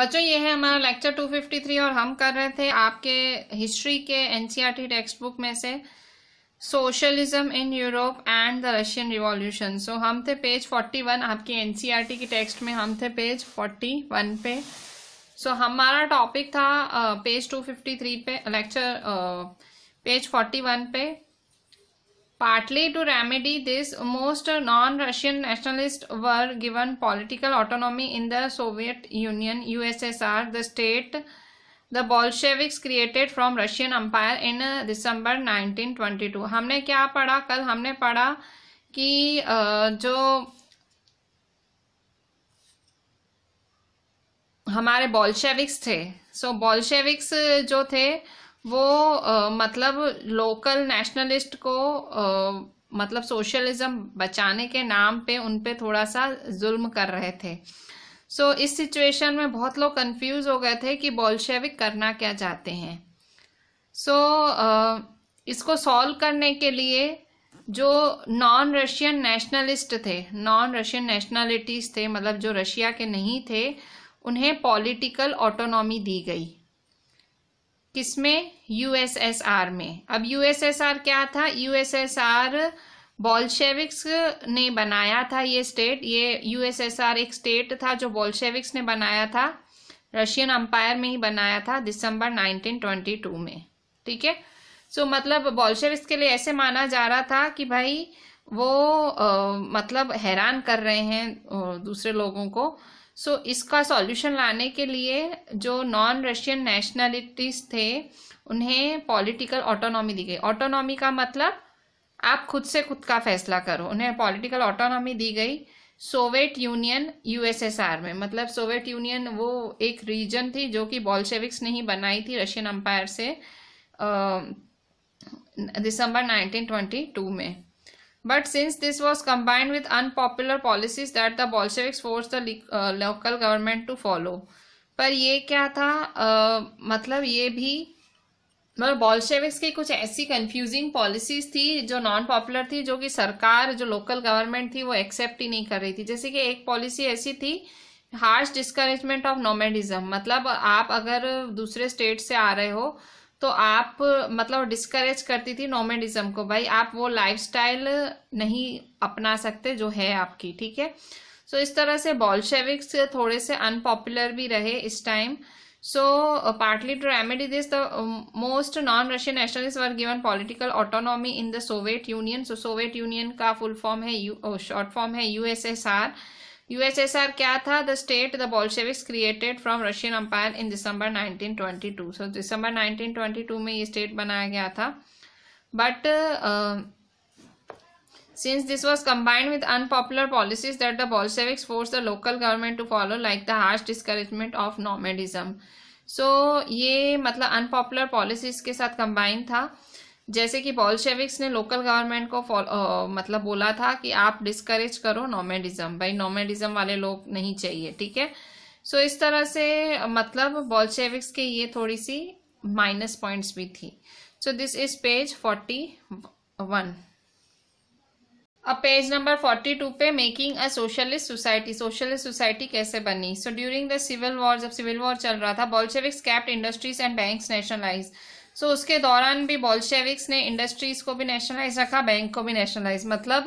बच्चों ये है हमारा लेक्चर 253 और हम कर रहे थे आपके हिस्ट्री के एनसीईआरटी टेक्स्ट बुक में से socialism in Europe and the Russian revolution so हम थे पेज 41 आपकी एनसीईआरटी e की टेक्स्ट में हम थे पेज 41 पे सो so, हमारा टॉपिक था पेज 253 पे लेक्चर पेज 41 पे Partly to remedy this, most non-Russian nationalists were given political autonomy in the Soviet Union, USSR, the state the Bolsheviks created from Russian Empire in December 1922. हमने क्या पढ़ा कल हमने पढ़ा कि जो हमारे बॉल्शेविक्स थे सो so, बॉल्शेविक्स जो थे वो आ, मतलब लोकल नेशनलिस्ट को आ, मतलब सोशलिज्म बचाने के नाम पे उन पे थोड़ा सा जुल्म कर रहे थे सो so, इस सिचुएशन में बहुत लोग कंफ्यूज हो गए थे कि बोल्शेविक करना क्या चाहते हैं सो so, uh, इसको सॉल्व करने के लिए जो नॉन रशियन नेशनलिस्ट थे नॉन रशियन नेशनलिटीज थे मतलब जो रशिया के नहीं थे उन्हें पॉलिटिकल ऑटोनॉमी दी गई किसमें यूएसएसआर में अब यूएसएसआर क्या था यूएसएसआर बॉल्शेविक्स ने बनाया था ये स्टेट ये यूएसएसआर एक स्टेट था जो बॉल्शेविक्स ने बनाया था रशियन अंपायर में ही बनाया था दिसंबर 1922 में ठीक है सो मतलब बॉल्शेविक्स के लिए ऐसे माना जा रहा था कि भाई वो आ, मतलब हैरान कर रहे हैं दूसरे लोगों को सो so, इसका सॉल्यूशन लाने के लिए जो नॉन रशियन नेशनलिटीज थे उन्हें पॉलिटिकल ऑटोनॉमी दी गई ऑटोनॉमी का मतलब आप खुद से खुद का फैसला करो उन्हें पॉलिटिकल ऑटोनॉमी दी गई सोवियत यूनियन यूएसएसआर में मतलब सोवियत यूनियन वो एक रीजन थी जो कि बॉल्शेविक्स ने ही बनाई थी रशियन अम्पायर से दिसंबर 1922 में But since this was combined with unpopular policies that the Bolsheviks forced the uh, local government to follow. पर ये क्या था uh, मतलब ये भी मतलब बॉल्शेविक्स की कुछ ऐसी कंफ्यूजिंग पॉलिसीज थी जो नॉन पॉपुलर थी जो कि सरकार जो लोकल गवर्नमेंट थी वो एक्सेप्ट ही नहीं कर रही थी जैसे कि एक पॉलिसी ऐसी थी हार्श डिस्करेजमेंट ऑफ नोमेडिज्म मतलब आप अगर दूसरे स्टेट से आ रहे हो तो आप मतलब डिस्करेज करती थी नोमेडिज्म को भाई आप वो लाइफस्टाइल नहीं अपना सकते जो है आपकी ठीक है सो इस तरह से बॉल्शेविक्स थोड़े से अनपॉपुलर भी रहे इस time so partly to remedy this the most non Russian nationalist were given political autonomy in the Soviet Union so Soviet Union का फुल फॉर्म है शॉर्ट फॉर्म oh, है यूएसएसआर यूएसएसआर क्या था the state the Bolsheviks created from Russian empire in December twenty two so so, twenty two में ये state बनाया गया था but since this was combined with unpopular policies that the बॉल्सेविक्स force the local government to follow like the harsh discouragement of nomadism so ये मतलब unpopular policies के साथ combined था जैसे कि पॉलशेविक्स ने लोकल गवर्नमेंट को आ, मतलब बोला था कि आप डिस्करेज करो नोमेडिज्म भाई नोमेडिज्म वाले लोग नहीं चाहिए ठीक है सो इस तरह से मतलब बॉल्शेविक्स के ये थोड़ी सी माइनस पॉइंट्स भी थी so this is page forty one अब पेज नंबर फोर्टी टू पे making a socialist society socialist society कैसे बनी so during the civil war जब सिविल वॉर चल रहा था Bolsheviks kept industries and banks nationalise so so, उसके दौरान भी बॉल्शेविक्स ने इंडस्ट्रीज को भी नेशनलाइज रखा बैंक को भी नेशनलाइज मतलब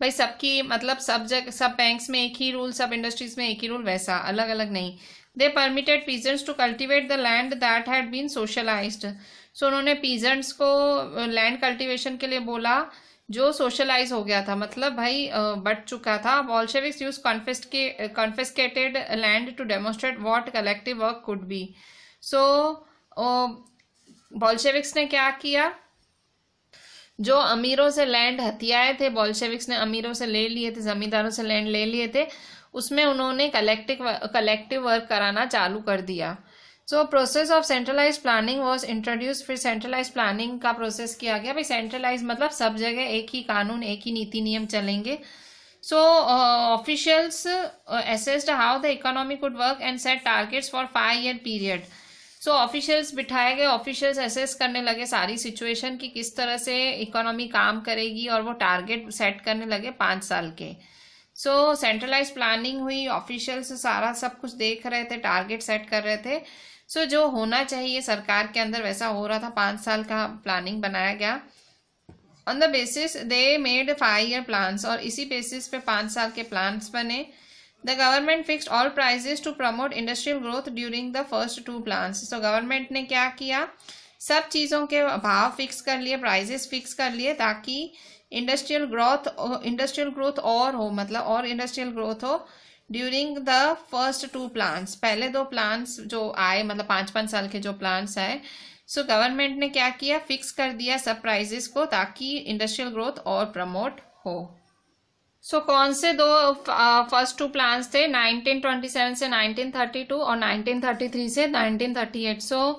भाई सबकी मतलब सब जग सब बैंक्स में एक ही रूल सब इंडस्ट्रीज में एक ही रूल वैसा अलग अलग नहीं they permitted peasants to cultivate the land that had been socialise so उन्होंने पीजेंट्स को लैंड कल्टिवेशन के लिए बोला जो सोशलाइज हो गया था मतलब भाई बट चुका था बॉल्शेविक्स यूज के confiscated land to demonstrate what collective work could be so Bolsheviks ने क्या किया जो अमीरों से लैंड हथियाए थे बॉल्शेविक्स ने अमीरों से ले लिए थे जमींदारों से लैंड ले लिए थे उसमें उन्होंने कलेक्टिव कलेक्टिव वर्क कराना चालू कर दिया so process of centralise planning was introduce फिर सेंट्रलाइज प्लानिंग का प्रोसेस किया गया भाई सेंट्रलाइज मतलब सब जगह एक ही कानून एक ही नीति नियम चलेंगे so officials assessed how the economy could work and set targets for five year period so officials बिठाए गए ऑफिशियल्स एसेस करने लगे सारी सिचुएशन की किस तरह से इकोनॉमी काम करेगी और वो टारगेट सेट करने लगे पाँच साल के सो सेंट्रलाइज प्लानिंग हुई ऑफिशियल्स सारा सब कुछ देख रहे थे टारगेट सेट कर रहे थे सो so, जो होना चाहिए सरकार के अंदर वैसा हो रहा था पाँच साल का प्लानिंग बनाया गया on the basis they made five year plans और इसी बेसिस पे पाँच साल के प्लान्स बने The government fixed all prices to promote industrial growth during the first two plants. So government ने क्या किया सब चीज़ों के भाव फिक्स कर लिए प्राइजेस फिक्स कर लिए ताकि इंडस्ट्रियल ग्रोथ इंडस्ट्रियल ग्रोथ और हो मतलब और इंडस्ट्रियल ग्रोथ हो during the first two plans पहले दो प्लांट्स जो आए मतलब पाँच पाँच साल के जो प्लांट्स आए सो गवर्नमेंट ने क्या किया फिक्स कर दिया सब प्राइजेस को ताकि इंडस्ट्रियल ग्रोथ और प्रमोट हो सो so, कौन से दो फर्स्ट टू प्लान थे 1927 से 1932 और 1933 से 1938 सो so,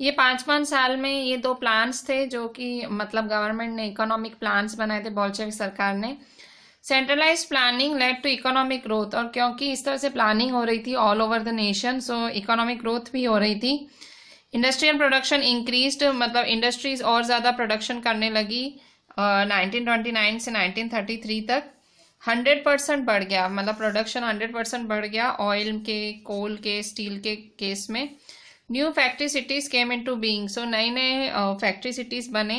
ये पाँच पाँच साल में ये दो प्लान्स थे जो कि मतलब गवर्नमेंट ने इकोनॉमिक प्लान्स बनाए थे बॉल्शेविक सरकार ने centralise planning led to economic growth और क्योंकि इस तरह से प्लानिंग हो रही थी all over the nation so economic growth भी हो रही थी इंडस्ट्रियल प्रोडक्शन इंक्रीज मतलब इंडस्ट्रीज और ज़्यादा प्रोडक्शन करने लगी नाइनटीन uh, से 1933 तक हंड्रेड परसेंट बढ़ गया मतलब प्रोडक्शन हंड्रेड परसेंट बढ़ गया ऑयल के कोल के स्टील के केस में new factory cities came into being so नए नए फैक्ट्री सिटीज बने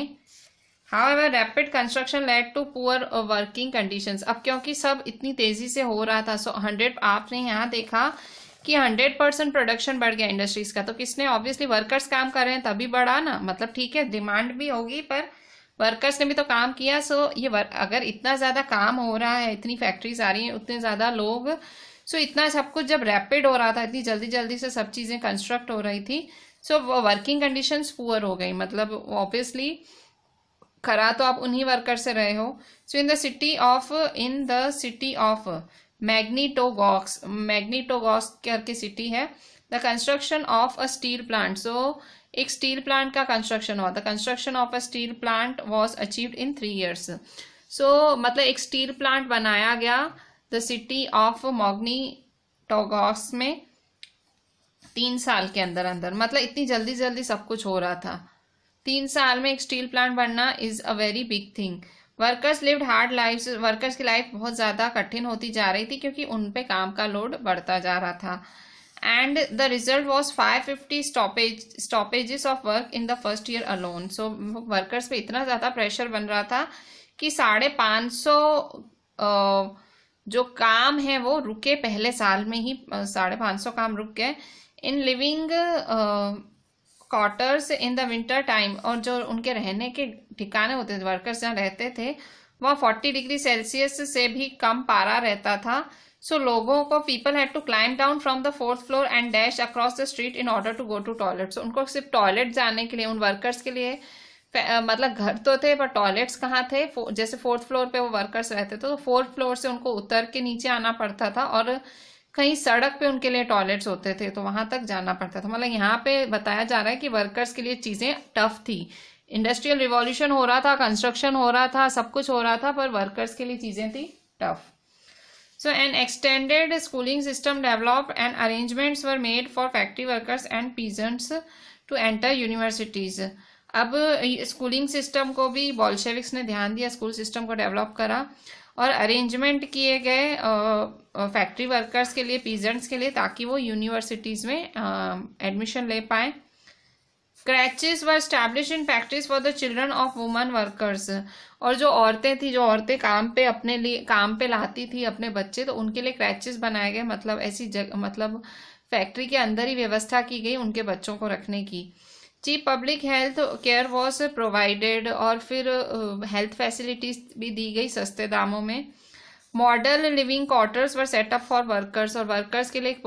however rapid construction led to poor working condition अब क्योंकि सब इतनी तेजी से हो रहा था सो so हंड्रेड आपने यहाँ देखा कि हंड्रेड परसेंट प्रोडक्शन बढ़ गया इंडस्ट्रीज का तो किसने ऑब्वियसली वर्कर्स काम कर रहे हैं तभी बढ़ा ना मतलब ठीक है डिमांड भी होगी पर वर्कर्स ने भी तो काम किया सो ये वर, अगर इतना ज़्यादा काम हो रहा है इतनी फैक्ट्रीज आ रही हैं उतने ज़्यादा लोग सो इतना सब कुछ जब रैपिड हो रहा था इतनी जल्दी जल्दी से सब चीज़ें कंस्ट्रक्ट हो रही थी सो वो वर्किंग कंडीशन पुअर हो गई मतलब ऑब्वियसली खरा तो आप उन्हीं वर्कर से रहे हो so in the city of in the city of Magnitogorsk Magnitogorsk करके सिटी है the construction of a steel plant so एक स्टील प्लांट का कंस्ट्रक्शन हुआ था construction of a steel plant was achieve in three years so मतलब एक steel plant बनाया गया the city of Magnitogorsk में तीन साल के अंदर अंदर मतलब इतनी जल्दी जल्दी सब कुछ हो रहा था तीन साल में एक स्टील प्लांट बनना is a very big thing workers lived hard life workers की लाइफ बहुत ज़्यादा कठिन होती जा रही थी क्योंकि उन पे काम का लोड बढ़ता जा रहा था and the result was 550 stoppage stoppages of work in the first year alone so workers पे इतना ज़्यादा pressure बन रहा था कि साढ़े पाँच सौ जो काम है वो रुके पहले साल में ही साढ़े पाँच सौ काम रुक गए in living quarters in the winter time और जो उनके रहने के ठिकाने होते थे वर्कर्स जहाँ रहते थे वह फोर्टी डिग्री सेल्सियस से भी कम पारा रहता था सो लोगों को people had to climb down from the fourth floor and dash across the street in order to go to toilet so उनको सिर्फ टॉयलेट जाने के लिए उन वर्कर्स के लिए मतलब घर तो थे पर टॉयलेट्स कहाँ थे जैसे फोर्थ फ्लोर पे वो वर्कर्स रहते थे तो फोर्थ फ्लोर से उनको उतर के नीचे आना पड़ता था और कहीं सड़क पे उनके लिए टॉयलेट्स होते थे तो वहां तक जाना पड़ता था मतलब यहाँ पे बताया जा रहा है कि वर्कर्स के लिए चीजें टफ थी इंडस्ट्रियल रिवॉल्यूशन हो रहा था कंस्ट्रक्शन हो रहा था सब कुछ हो रहा था पर वर्कर्स के लिए चीजें थी tough So an extended schooling system developed and arrangements were made for factory workers and peasants to enter universities. अब स्कूलिंग सिस्टम को भी बॉल्शेविक्स ने ध्यान दिया स्कूल सिस्टम को डेवलप करा और अरेंजमेंट किए गए फैक्ट्री वर्कर्स के लिए पीजेंट्स के लिए ताकि वो यूनिवर्सिटीज़ में एडमिशन ले पाएँ creches were establish in factories for the children of women workers और जो औरतें थी जो औरतें काम पे अपने लिए काम पे लाती थी अपने बच्चे तो उनके लिए क्रैचेस बनाए गए मतलब ऐसी जग मतलब फैक्ट्री के अंदर ही व्यवस्था की गई उनके बच्चों को रखने की cheap public health care was provided और फिर हेल्थ फैसिलिटीज भी दी गई सस्ते दामों में model living quarters were set up for workers और वर्कर्स के लिए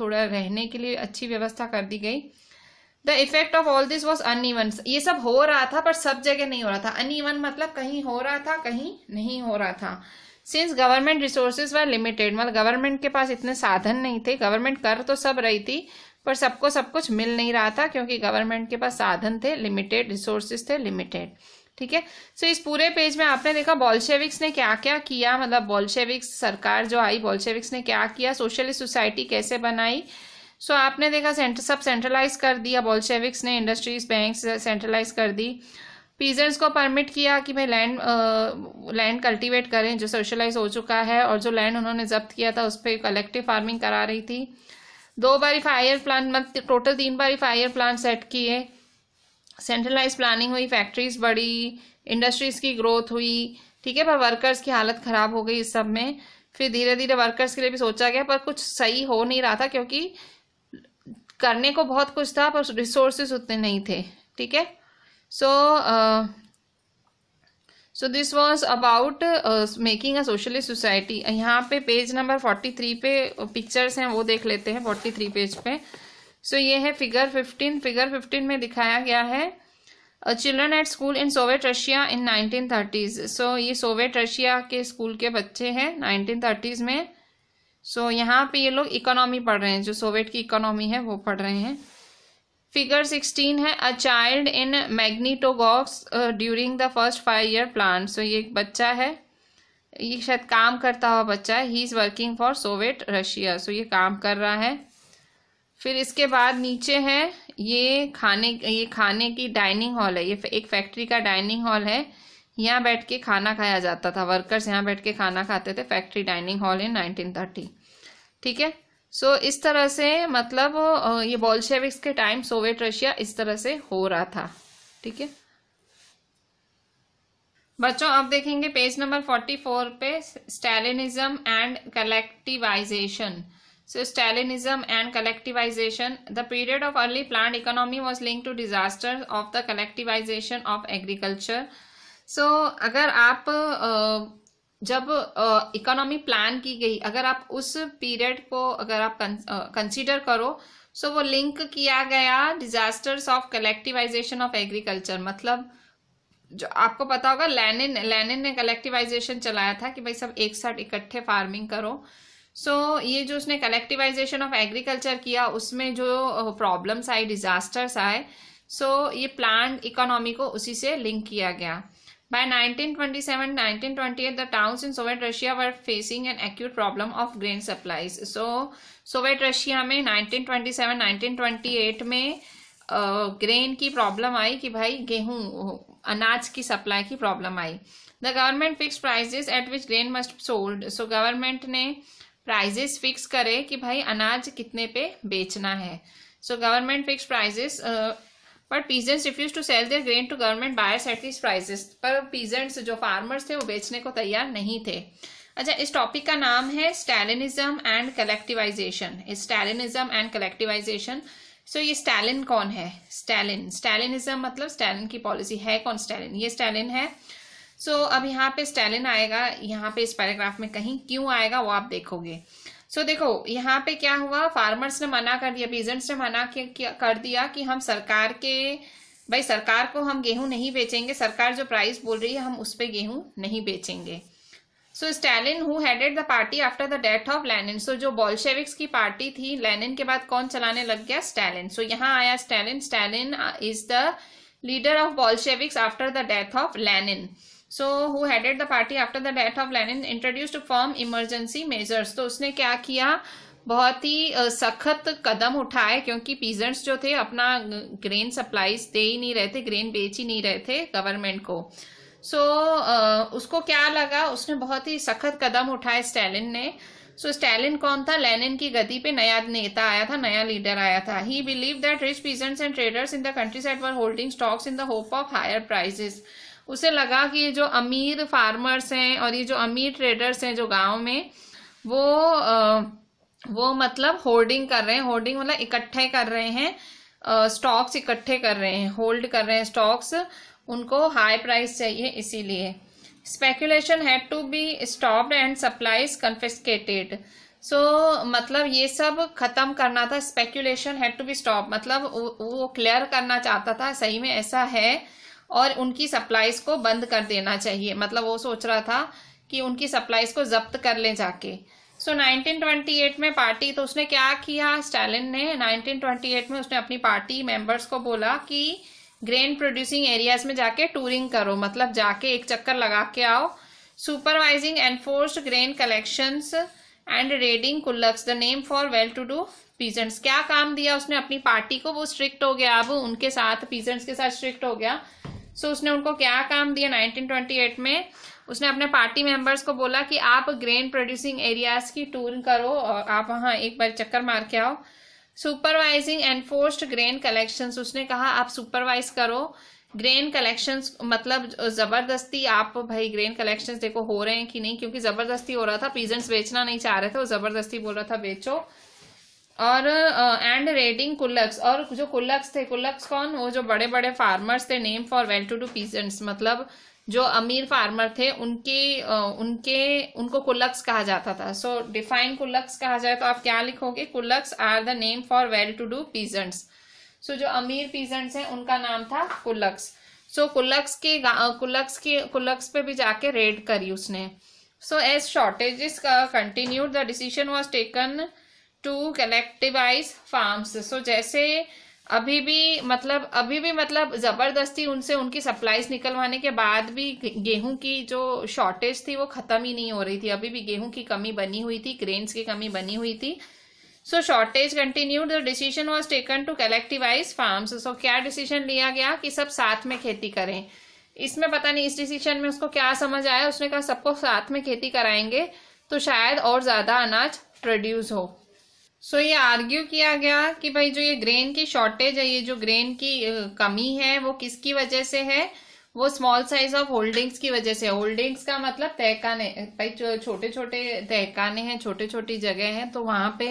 थोड़ा रहने के लिए अच्छी व्यवस्था कर दी गई the effect of all this was uneven ये सब हो रहा था पर सब जगह नहीं हो रहा था ईवन मतलब कहीं हो रहा था कहीं नहीं हो रहा था since government resources were limited मतलब गवर्नमेंट के पास इतने साधन नहीं थे गवर्नमेंट कर तो सब रही थी पर सबको सब कुछ मिल नहीं रहा था क्योंकि गवर्नमेंट के पास साधन थे लिमिटेड रिसोर्सेज थे लिमिटेड ठीक है सो इस पूरे पेज में आपने देखा बॉल्शेविक्स ने क्या क्या किया मतलब बॉल्शेविक्स सरकार जो आई बॉल्शेविक्स ने क्या किया सोशलिस्ट सोसाइटी कैसे बनाई सो so, आपने देखा सेंटर सब सेंट्रलाइज कर दिया बोल्शेविक्स ने इंडस्ट्रीज बैंक सेंट्रलाइज कर दी पीजेंट्स को परमिट किया कि भाई लैंड लैंड कल्टीवेट करें जो सोशलाइज हो चुका है और जो लैंड उन्होंने जब्त किया था उस पर कलेक्टिव फार्मिंग करा रही थी दो बारी फायर प्लांट मतलब टोटल तीन बारी फायर प्लांट सेट किए सेंट्रलाइज प्लानिंग हुई फैक्ट्रीज बढ़ी इंडस्ट्रीज की ग्रोथ हुई ठीक है पर वर्कर्स की हालत ख़राब हो गई इस सब में फिर धीरे धीरे वर्कर्स के लिए भी सोचा गया पर कुछ सही हो नहीं रहा था क्योंकि करने को बहुत कुछ था पर रिसोर्सेस उतने नहीं थे ठीक है so so this was about making a socialist society यहाँ पे पेज नंबर फोर्टी थ्री पे पिक्चर्स हैं वो देख लेते हैं फोर्टी थ्री पेज पे सो so, ये है फिगर फिफ्टीन फिगर फिफ्टीन में दिखाया गया है children at school in Soviet Russia in nineteen thirties so ये सोवियत रशिया के स्कूल के बच्चे हैं नाइनटीन थर्टीज़ में सो so, यहाँ पे ये लोग इकोनॉमी पढ़ रहे हैं जो सोवियत की इकोनॉमी है वो पढ़ रहे हैं फिगर सिक्सटीन है a child in Magnitogorsk during the first five year plan so ये एक बच्चा है ये शायद काम करता हुआ बच्चा है he is working for Soviet Russia so ये काम कर रहा है फिर इसके बाद नीचे है ये खाने ये खाने की डाइनिंग हॉल है ये एक फैक्ट्री का डाइनिंग हॉल है यहाँ बैठ के खाना खाया जाता था वर्कर्स यहाँ बैठ के खाना खाते थे फैक्ट्री डाइनिंग हॉल इन 1930 ठीक है सो so, इस तरह से मतलब ये बॉल्शेविक्स के टाइम सोवियत रशिया इस तरह से हो रहा था ठीक है बच्चों आप देखेंगे पेज नंबर फोर्टी फोर पे Stalinism and collectivisation so Stalinism and collectivisation the period of early planned economy was link to disaster of the collectivisation of agriculture so so, अगर आप जब इकोनॉमी प्लान की गई अगर आप उस पीरियड को अगर आप कंसीडर करो सो so, वो लिंक किया गया disasters of collectivisation of agriculture मतलब जो आपको पता होगा लेनिन लेनिन ने कलेक्टिवाइजेशन चलाया था कि भाई सब एक साथ इकट्ठे फार्मिंग करो सो so, ये जो उसने कलेक्टिवाइजेशन ऑफ एग्रीकल्चर किया उसमें जो प्रॉब्लम्स आए डिजास्टर्स आए सो so, ये प्लान इकोनॉमी को उसी से लिंक किया गया By 1927 1928, the towns in Soviet Russia were facing an acute problem of grain supplies. So, Soviet Russia में 1927 1928 में ग्रेन की प्रॉब्लम आई कि भाई गेहूँ अनाज की सप्लाई की प्रॉब्लम आई the government fix prices at which grain must sold so government ने प्राइजेस फिक्स करे कि भाई अनाज कितने पे बेचना है so government fix prices but peasants refuse to sell their grain to government buyer at this prices पर पीजेंट्स जो फार्मर्स थे वो बेचने को तैयार नहीं थे अच्छा इस टॉपिक का नाम है Stalinism and collectivisation Stalinism and collectivisation so ये स्टैलिन कौन है स्टैलिन स्टैलिनिज्म मतलब स्टैलिन की पॉलिसी है कौन स्टैलिन ये स्टैलिन है सो so, अब यहाँ पे स्टैलिन आएगा यहाँ पे इस पैराग्राफ में कहीं क्यों आएगा वो आप देखोगे सो so, देखो यहाँ पे क्या हुआ फार्मर्स ने मना कर दिया पीजेंट्स ने मना कर दिया कि हम सरकार के भाई सरकार को हम गेहूं नहीं बेचेंगे सरकार जो प्राइस बोल रही है हम उस पर गेहूं नहीं बेचेंगे so Stalin who headed the party after the death of Lenin so जो बॉल्शेविक्स की पार्टी थी लेनिन के बाद कौन चलाने लग गया स्टैलिन सो so, यहाँ आया Stalin Stalin is the leader of Bolsheviks after the death of Lenin so who headed the party after the death of Lenin introduce to form emergency measures तो उसने क्या किया बहुत ही सख्त कदम उठाए क्योंकि पीजेंट्स जो थे अपना ग्रेन सप्लाईज दे ही नहीं रहे थे ग्रेन बेच ही नहीं रहे थे गवर्नमेंट को सो so, उसको क्या लगा उसने बहुत ही सख्त कदम उठाए स्टैलिन ने सो so, स्टैलिन कौन था लेनिन की गति पे नया नेता आया था नया लीडर आया था he believe that rich peasants and traders in the countryside were holding stocks in the hope of higher prices उसे लगा कि ये जो अमीर फार्मर्स हैं और ये जो अमीर ट्रेडर्स हैं जो गाँव में वो वो मतलब होर्डिंग कर रहे हैं होर्डिंग मतलब इकट्ठे कर रहे हैं स्टॉक्स इकट्ठे कर रहे हैं होल्ड कर रहे हैं स्टॉक्स उनको हाई प्राइस चाहिए इसीलिए speculation had to be stopped and supplies confiscated so मतलब ये सब खत्म करना था speculation had to be stop मतलब वो क्लियर करना चाहता था सही में ऐसा है और उनकी सप्लाईज को बंद कर देना चाहिए मतलब वो सोच रहा था कि उनकी सप्लाईज को जब्त कर ले जाके सो so, 1928 में पार्टी तो उसने क्या किया स्टालिन ने 1928 में उसने अपनी पार्टी मेंबर्स को बोला कि ग्रेन प्रोड्यूसिंग एरियाज में जाके टूरिंग करो मतलब जाके एक चक्कर लगा के आओ supervising enforced grain collections and raiding kulaks the name for well to do peasants क्या काम दिया उसने अपनी पार्टी को वो स्ट्रिक्ट हो गया अब उनके साथ पीजेंट्स के साथ स्ट्रिक्ट हो गया सो so, उसने उनको क्या काम दिया 1928 में उसने अपने पार्टी मेंबर्स को बोला कि आप ग्रेन प्रोड्यूसिंग एरियाज की टूर करो और आप वहाँ एक बार चक्कर मार के आओ सुपरवाइजिंग एनफोर्स्ड ग्रेन कलेक्शंस उसने कहा आप सुपरवाइज करो ग्रेन कलेक्शंस मतलब ज़बरदस्ती आप भाई ग्रेन कलेक्शंस देखो हो रहे हैं कि नहीं क्योंकि ज़बरदस्ती हो रहा था पीजेंट्स बेचना नहीं चाह रहे थे वो ज़बरदस्ती बोल रहा था बेचो और एंड रेडिंग कुल्लक्स और जो कुल्लक्स थे कुल्लक्स कौन वो जो बड़े बड़े फार्मर्स थे name for well to do peasants मतलब जो अमीर फार्मर थे उनके उनके उनको कुल्लक्स कहा जाता था सो डिफाइन कुल्लक्स कहा जाए तो आप क्या लिखोगे kulaks are the name for well to do peasants so जो अमीर पीजेंट्स हैं उनका नाम था कुल्लक्स सो कुल्लक्स के कुल्लक्स के कुल्लक्स पे भी जाके रेड करी उसने so as shortages continued the decision was taken to collectivise farms so जैसे अभी भी मतलब अभी भी मतलब जबरदस्ती उनसे उनकी सप्लाईज निकलवाने के बाद भी गेहूं की जो शॉर्टेज थी वो खत्म ही नहीं हो रही थी अभी भी गेहूं की कमी बनी हुई थी ग्रेन्स की कमी बनी हुई थी so shortage continued the decision was taken to collectivise farms so क्या डिसीजन लिया गया कि सब साथ में खेती करें इसमें पता नहीं इस डिसीजन में उसको क्या समझ आया उसने कहा सबको साथ में खेती कराएंगे तो शायद और ज़्यादा अनाज प्रोड्यूस हो सो so, ये आर्ग्यू किया गया कि भाई जो ये ग्रेन की शॉर्टेज है ये जो ग्रेन की कमी है वो किसकी वजह से है वो स्मॉल साइज ऑफ होल्डिंग्स की वजह से होल्डिंग्स का मतलब तहकाने भाई छोटे छोटे तहकाने हैं छोटे छोटी जगह हैं तो वहां पे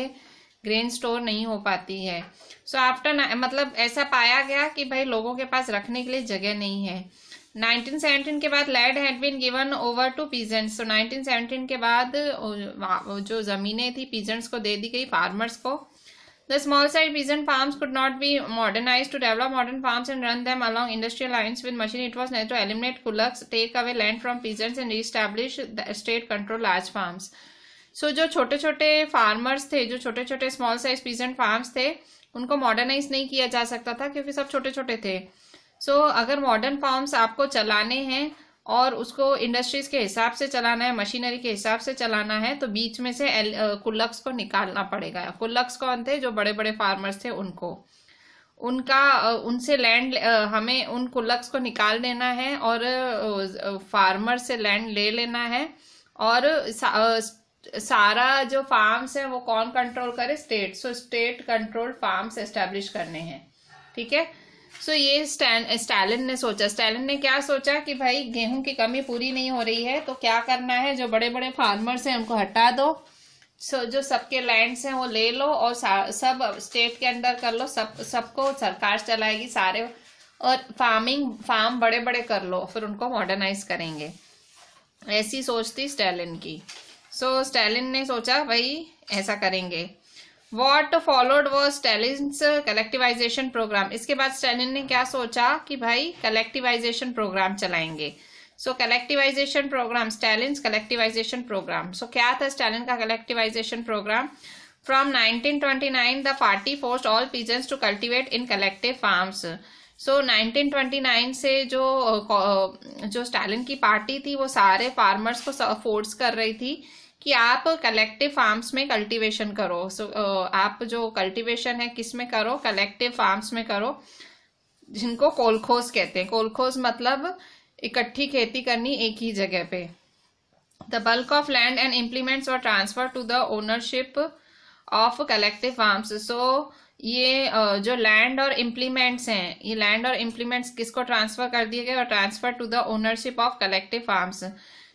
ग्रेन स्टोर नहीं हो पाती है सो so, आफ्टर मतलब ऐसा पाया गया कि भाई लोगों के पास रखने के लिए जगह नहीं है 1917 के बाद land had been given over to peasants तो 1917 के बाद जो जमीनें थी पीजेंट्स को दे दी गई फार्मर्स को the small sized peasant farms could not be modernise to develop modern farms and run them along industrial lines with machine it was need to eliminate kulaks take away land from peasants and reestablish the state control large farms so जो छोटे छोटे farmers थे जो छोटे छोटे small size peasant farms थे उनको modernise नहीं किया जा सकता था क्योंकि सब छोटे छोटे थे सो so, अगर मॉडर्न फार्म्स आपको चलाने हैं और उसको इंडस्ट्रीज के हिसाब से चलाना है मशीनरी के हिसाब से चलाना है तो बीच में से एल, कुल्लक्स को निकालना पड़ेगा कुल्लक्स कौन थे जो बड़े बड़े फार्मर्स थे उनको उनका उनसे लैंड हमें उन कुल्लक्स को निकाल देना है और फार्मर से लैंड ले लेना है और सा, सारा जो फार्म्स है वो कौन कंट्रोल करे state so state control farms establish करने हैं ठीक है सो ये स्टैन ने सोचा स्टैलिन ने क्या सोचा कि भाई गेहूं की कमी पूरी नहीं हो रही है तो क्या करना है जो बड़े बड़े फार्मर्स हैं उनको हटा दो सो जो सबके लैंड्स हैं वो ले लो और सब स्टेट के अंदर कर लो सब सबको सरकार चलाएगी सारे और फार्मिंग फार्म बड़े बड़े कर लो फिर उनको मॉडर्नाइज करेंगे ऐसी सोच थी स्टैलिन की सो so, स्टैलिन ने सोचा भाई ऐसा करेंगे what followed was Stalin collectivisation programme इसके बाद स्टेलिन ने क्या सोचा कि भाई कलेक्टिवाइजेशन प्रोग्राम चलाएंगे so collectivisation programme Stalin collectivisation programme so क्या था स्टेलिन का collectivisation programme from 1929 the party forced all peasants to cultivate in collective farms so twenty 1929 से जो uh, uh, जो स्टालिन की पार्टी थी वो सारे फार्मर्स को फोर्स कर रही थी कि आप कलेक्टिव फार्म्स में कल्टीवेशन करो सो so, आप जो कल्टीवेशन है किस में करो कलेक्टिव फार्म्स में करो जिनको कोलखोज कहते हैं कोलखोज मतलब इकट्ठी खेती करनी एक ही जगह पे the bulk of land and implements और transfer to the ownership of collective farms so ये जो लैंड और इम्प्लीमेंट्स हैं ये लैंड और इम्प्लीमेंट्स किसको ट्रांसफर कर दिए गए और transfer to the ownership of collective farms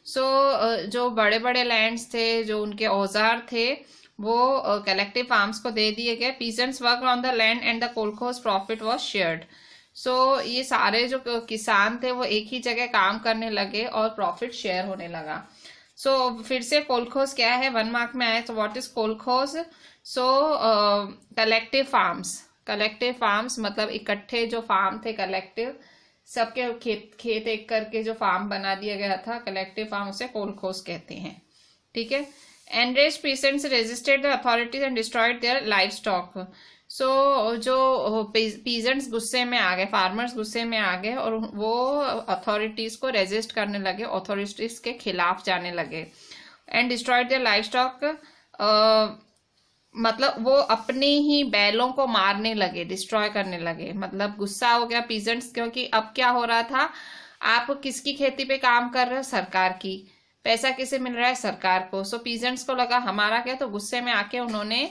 so so, uh, जो बड़े बड़े लैंड्स थे जो उनके औजार थे वो कलेक्टिव uh, फार्म्स को दे दिए गए peasants work on the land and the kolkhoz profit was shared so ये सारे जो किसान थे वो एक ही जगह काम करने लगे और प्रॉफिट शेयर होने लगा सो so, फिर से कोलखोज क्या है वन मार्क में आया तो what is kolkhoz so collective farms collective farms मतलब इकट्ठे जो फार्म थे कलेक्टिव सबके खेत खेत एक करके जो फार्म बना दिया गया था कलेक्टिव फार्म उसे कोलखोस कहते हैं ठीक है enraged peasants resisted the authorities and destroyed their livestock so so, जो पीजेंट्स गुस्से में आ गए फार्मर्स गुस्से में आ गए और वो अथॉरिटीज को रेजिस्ट करने लगे अथॉरिटीज के खिलाफ जाने लगे and destroyed their livestock मतलब वो अपने ही बैलों को मारने लगे डिस्ट्रॉय करने लगे मतलब गुस्सा हो गया पीजेंट्स क्योंकि अब क्या हो रहा था आप किसकी खेती पे काम कर रहे हो सरकार की पैसा किसे मिल रहा है सरकार को सो पीजेंट्स को लगा हमारा क्या तो गुस्से में आके उन्होंने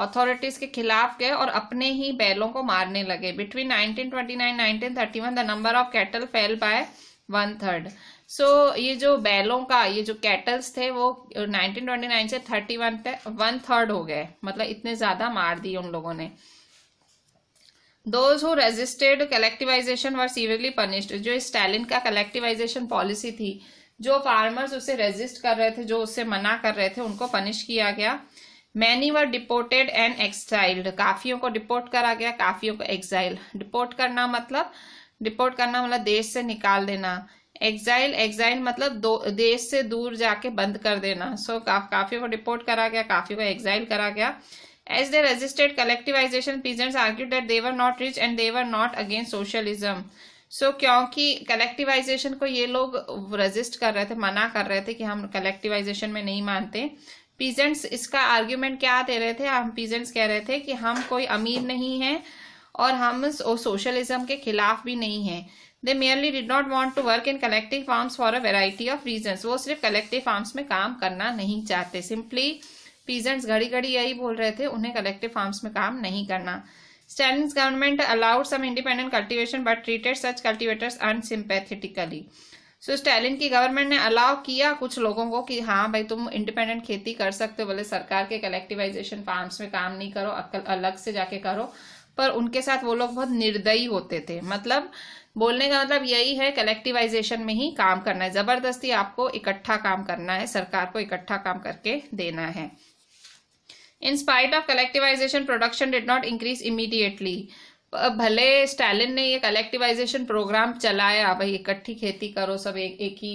अथॉरिटीज के खिलाफ गए और अपने ही बैलों को मारने लगे between nineteen nineteen twenty nine thirty one the number of cattle fell by one third so ये जो बैलों का ये जो कैटल्स थे वो 1929 से 31 पे वन थर्ड हो गए मतलब इतने ज़्यादा मार दिए उन लोगों ने those who resisted collectivisation were severely punished जो स्टालिन का कलेक्टिवाइजेशन पॉलिसी थी जो फार्मर्स उसे रेजिस्ट कर रहे थे जो उससे मना कर रहे थे उनको पनिश किया गया many were deported and exiled काफियों को डिपोर्ट करा गया काफियों को एक्साइल डिपोर्ट करना मतलब डिपोर्ट करना मतलब देश से निकाल देना एग्जाइल एग्जाइल मतलब दो देश से दूर जाके बंद कर देना सो so, का, काफी को डिपोर्ट करा गया काफी को एग्जाइल करा गया as they resisted collectivisation peasants argue that they were not rich and they were not against socialism so so, क्योंकि कलेक्टिवाइजेशन को ये लोग रजिस्ट कर रहे थे मना कर रहे थे कि हम कलेक्टिवाइजेशन में नहीं मानते पीजेंट्स इसका आर्ग्यूमेंट क्या दे रहे थे हम पीजेंट्स कह रहे थे कि हम कोई अमीर नहीं है और हम सोशलिज्म के खिलाफ भी नहीं है they merely did not want to work in collective farms for a variety of reason वो सिर्फ कलेक्टिव फार्म्स में काम करना नहीं चाहते सिंपली पीजेंट्स घड़ी घड़ी यही बोल रहे थे उन्हें कलेक्टिव फार्म्स में काम नहीं करना Stalin's government allowed some independent cultivation but treated such cultivators unsympathetically so Stalin की गवर्नमेंट ने अलाउ किया कुछ लोगों को कि हाँ भाई तुम इंडिपेंडेंट खेती कर सकते हो बोले सरकार के कलेक्टिवाइजेशन फार्म्स में काम नहीं करो अलग से जाके करो पर उनके साथ वो लोग बहुत निर्दयी होते थे मतलब बोलने का मतलब यही है कलेक्टिवाइजेशन में ही काम करना है जबरदस्ती आपको इकट्ठा काम करना है सरकार को इकट्ठा काम करके देना है in spite of collectivisation production did not increase immediately भले स्टालिन ने ये कलेक्टिवाइजेशन प्रोग्राम चलाया भाई इकट्ठी खेती करो सब एक एक ही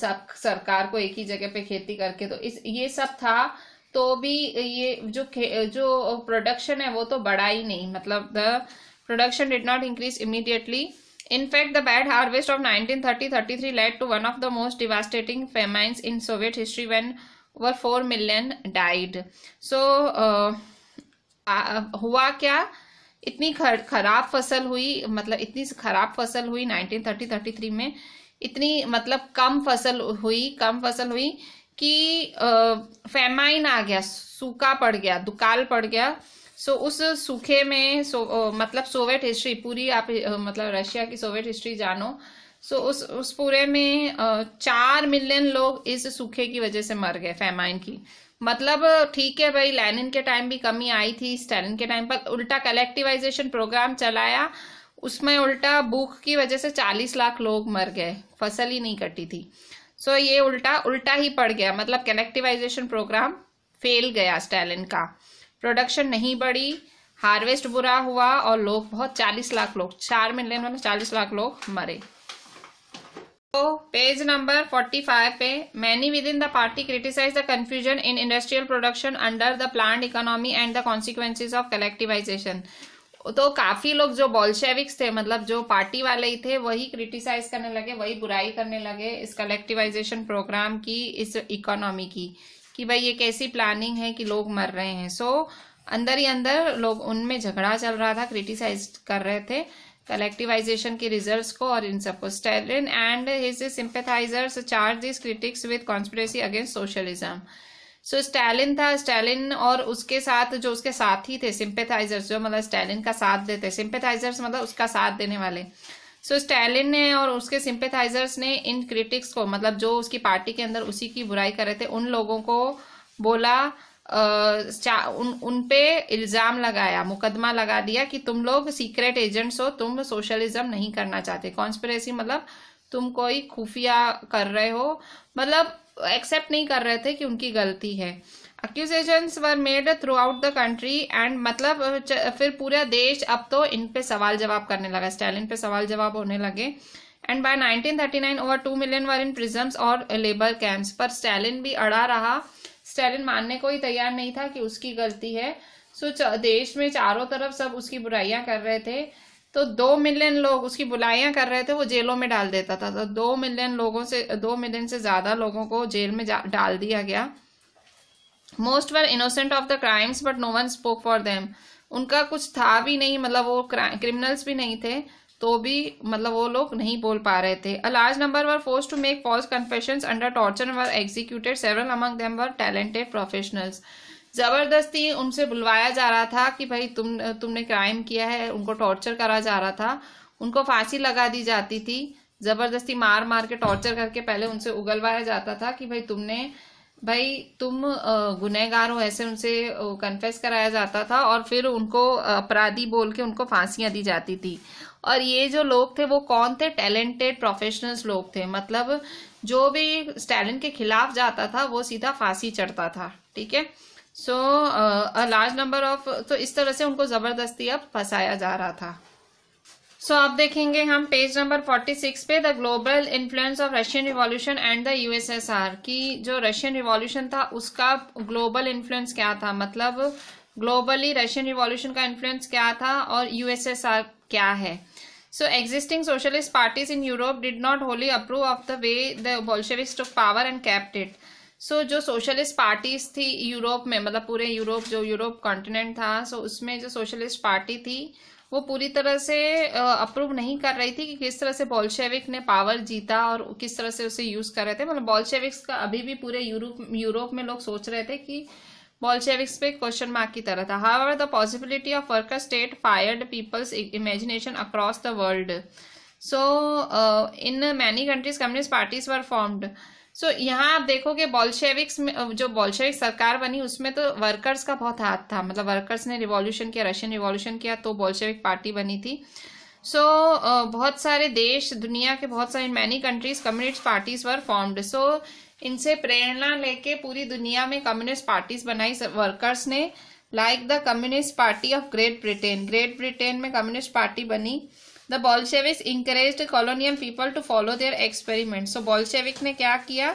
सब सरकार को एक ही जगह पे खेती करके तो इस ये सब था तो भी ये जो जो प्रोडक्शन है वो तो बढ़ा ही नहीं मतलब the production did not increase immediately in fact the bad harvest of of 1930-33 led to one of the most devastating famines in Soviet history when over 4 million died so हुआ क्या इतनी खर, खराब फसल हुई मतलब इतनी खराब फसल हुई 1930-33 में इतनी मतलब कम फसल हुई कम फसल हुई कि uh, फेमाइन आ गया सूखा पड़ गया दुकाल पड़ गया सो so, उस सूखे में सो ओ, मतलब सोवियत हिस्ट्री पूरी आप मतलब रशिया की सोवियत हिस्ट्री जानो सो so, उस उस पूरे में चार मिलियन लोग इस सूखे की वजह से मर गए फेमाइन की मतलब ठीक है भाई लेनिन के टाइम भी कमी आई थी स्टालिन के टाइम पर उल्टा कलेक्टिवाइजेशन प्रोग्राम चलाया उसमें उल्टा भूख की वजह से चालीस लाख लोग मर गए फसल ही नहीं कटी थी सो so, ये उल्टा उल्टा ही पड़ गया मतलब कलेक्टिवाइजेशन प्रोग्राम फेल गया स्टैलिन का प्रोडक्शन नहीं बढ़ी हार्वेस्ट बुरा हुआ और लोग बहुत चालीस लाख लोग चार मिलियन मतलब चालीस लाख लोग मरे तो पेज नंबर 45 पे many within the party criticise the confusion in industrial production under the plan economy and the consequences of collectivisation तो काफी लोग जो बॉल्शेविक्स थे मतलब जो पार्टी वाले ही थे वही क्रिटिसाइज करने लगे वही बुराई करने लगे इस कलेक्टिवाइजेशन प्रोग्राम की इस इकोनॉमी की कि भाई ये कैसी प्लानिंग है कि लोग मर रहे हैं सो so, अंदर ही अंदर लोग उनमें झगड़ा चल रहा था क्रिटिसाइज कर रहे थे कलेक्टिवाइजेशन के रिजल्ट्स को और इन सबको Stalin and his sympathisers charge this critics with conspiracy against socialism so so, Stalin था स्टालिन और उसके साथ जो उसके साथी थे सिंपेथाइजर्स जो मतलब स्टालिन का साथ देते सिंपेथाइजर्स मतलब उसका साथ देने वाले सो so, स्टालिन ने और उसके सिंपेथाइजर्स ने इन क्रिटिक्स को मतलब जो उसकी पार्टी के अंदर उसी की बुराई कर रहे थे उन लोगों को बोला आ, उन उन पे इल्ज़ाम लगाया मुकदमा लगा दिया कि तुम लोग सीक्रेट एजेंट्स हो तुम सोशलिज्म नहीं करना चाहते कॉन्स्परेसी मतलब तुम कोई खुफिया कर रहे हो मतलब एक्सेप्ट नहीं कर रहे थे कि उनकी गलती है accusation were made throughout the country and मतलब फिर पूरा देश अब तो इन पे सवाल जवाब करने लगा स्टालिन पे सवाल जवाब होने लगे and by 1939 over two million were in prisons और लेबर कैंप्स पर स्टालिन भी अड़ा रहा स्टालिन मानने को ही तैयार नहीं था कि उसकी गलती है सो so, देश में चारों तरफ सब उसकी बुराइयां कर रहे थे तो दो मिलियन लोग उसकी बुलाइयां कर रहे थे वो जेलों में डाल देता था तो दो मिलियन लोगों से दो मिलियन से ज़्यादा लोगों को जेल में डाल दिया गया most were innocent of the crimes but no one spoke for them उनका कुछ था भी नहीं मतलब वो क्रिमिनल्स भी नहीं थे तो भी मतलब वो लोग नहीं बोल पा रहे थे a large number were forced to make false confession under torture were executed several among them were talented professionals जबरदस्ती उनसे बुलवाया जा रहा था कि भाई तुम तुमने क्राइम किया है उनको टॉर्चर करा जा रहा था उनको फांसी लगा दी जाती थी जबरदस्ती मार मार के टॉर्चर करके पहले उनसे उगलवाया जाता था कि भाई तुमने भाई तुम गुनहगार हो ऐसे उनसे कन्फेस कराया जाता था और फिर उनको अपराधी बोल के उनको फांसियां दी जाती थी और ये जो लोग थे वो कौन थे टैलेंटेड प्रोफेशनल्स लोग थे मतलब जो भी स्टैलिन के खिलाफ जाता था वो सीधा फांसी चढ़ता था ठीक है so a large number of तो इस तरह से उनको जबरदस्ती अब फंसाया जा रहा था सो so, अब देखेंगे हम पेज नंबर 46 पे the global influence of Russian revolution and the USSR की जो रशियन रिवॉल्यूशन था उसका ग्लोबल इन्फ्लुएंस क्या था मतलब ग्लोबली रशियन रिवॉल्यूशन का इन्फ्लुएंस क्या था और यूएसएसआर क्या है so existing socialist parties in Europe did not wholly approve of the way the Bolsheviks to power and kept so so, जो सोशलिस्ट पार्टीज थी यूरोप में मतलब पूरे यूरोप जो यूरोप कॉन्टिनेंट था सो so उसमें जो सोशलिस्ट पार्टी थी वो पूरी तरह से अप्रूव नहीं कर रही थी कि किस तरह से बॉल्शेविक ने पावर जीता और किस तरह से उसे यूज़ कर रहे थे मतलब बॉल्शेविक्स का अभी भी पूरे यूरोप यूरोप में लोग सोच रहे थे कि बॉल्शेविक्स पे क्वेश्चन मार्क की तरह था how are the possibility of worker state fired people's imagination across the world so in many countries communist parties were formed so so, यहाँ आप देखोगे बॉल्शेविक्स में जो बॉल्शेविक सरकार बनी उसमें तो वर्कर्स का बहुत हाथ था मतलब वर्कर्स ने रिवॉल्यूशन किया रशियन रिवॉल्यूशन किया तो बॉल्शेविक पार्टी बनी थी सो so, बहुत सारे देश दुनिया के बहुत सारे many countries communist parties were formed so इनसे प्रेरणा लेके पूरी दुनिया में कम्युनिस्ट पार्टीज बनाई वर्कर्स ने like the communist party of Great Britain Great Britain में कम्युनिस्ट पार्टी बनी the Bolsheviks encourage colonial people to follow their experiment so Bolshevik ने क्या किया